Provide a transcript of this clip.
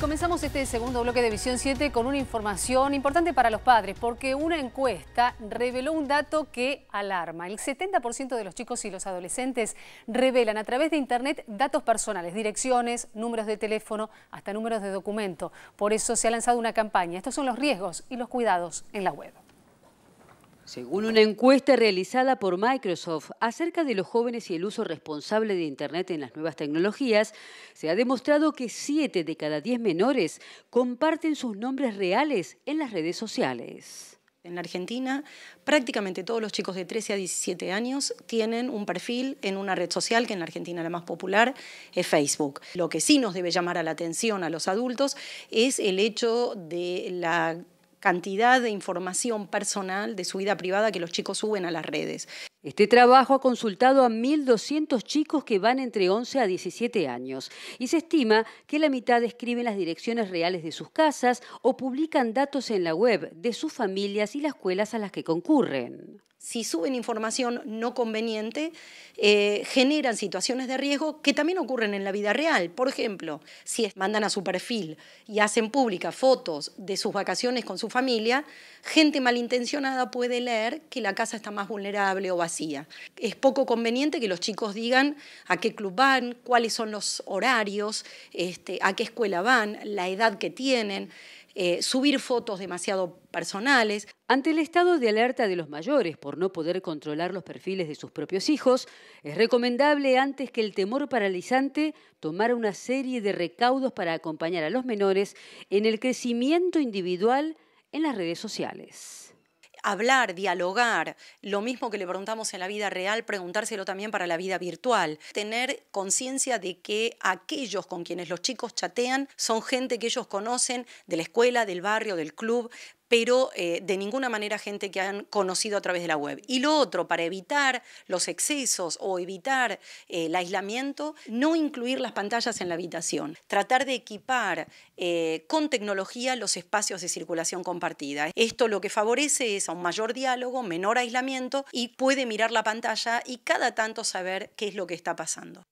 comenzamos este segundo bloque de Visión 7 con una información importante para los padres, porque una encuesta reveló un dato que alarma. El 70% de los chicos y los adolescentes revelan a través de Internet datos personales, direcciones, números de teléfono, hasta números de documento. Por eso se ha lanzado una campaña. Estos son los riesgos y los cuidados en la web. Según una encuesta realizada por Microsoft acerca de los jóvenes y el uso responsable de Internet en las nuevas tecnologías, se ha demostrado que 7 de cada 10 menores comparten sus nombres reales en las redes sociales. En la Argentina, prácticamente todos los chicos de 13 a 17 años tienen un perfil en una red social, que en la Argentina la más popular es Facebook. Lo que sí nos debe llamar a la atención a los adultos es el hecho de la cantidad de información personal de su vida privada que los chicos suben a las redes. Este trabajo ha consultado a 1.200 chicos que van entre 11 a 17 años y se estima que la mitad escriben las direcciones reales de sus casas o publican datos en la web de sus familias y las escuelas a las que concurren. Si suben información no conveniente, eh, generan situaciones de riesgo que también ocurren en la vida real. Por ejemplo, si mandan a su perfil y hacen pública fotos de sus vacaciones con su familia, gente malintencionada puede leer que la casa está más vulnerable o va es poco conveniente que los chicos digan a qué club van, cuáles son los horarios, este, a qué escuela van, la edad que tienen. Eh, subir fotos demasiado personales. Ante el estado de alerta de los mayores por no poder controlar los perfiles de sus propios hijos, es recomendable antes que el temor paralizante tomar una serie de recaudos para acompañar a los menores en el crecimiento individual en las redes sociales hablar, dialogar, lo mismo que le preguntamos en la vida real, preguntárselo también para la vida virtual, tener conciencia de que aquellos con quienes los chicos chatean son gente que ellos conocen de la escuela, del barrio, del club, pero eh, de ninguna manera gente que han conocido a través de la web. Y lo otro, para evitar los excesos o evitar eh, el aislamiento, no incluir las pantallas en la habitación. Tratar de equipar eh, con tecnología los espacios de circulación compartida. Esto lo que favorece es a un mayor diálogo, menor aislamiento y puede mirar la pantalla y cada tanto saber qué es lo que está pasando.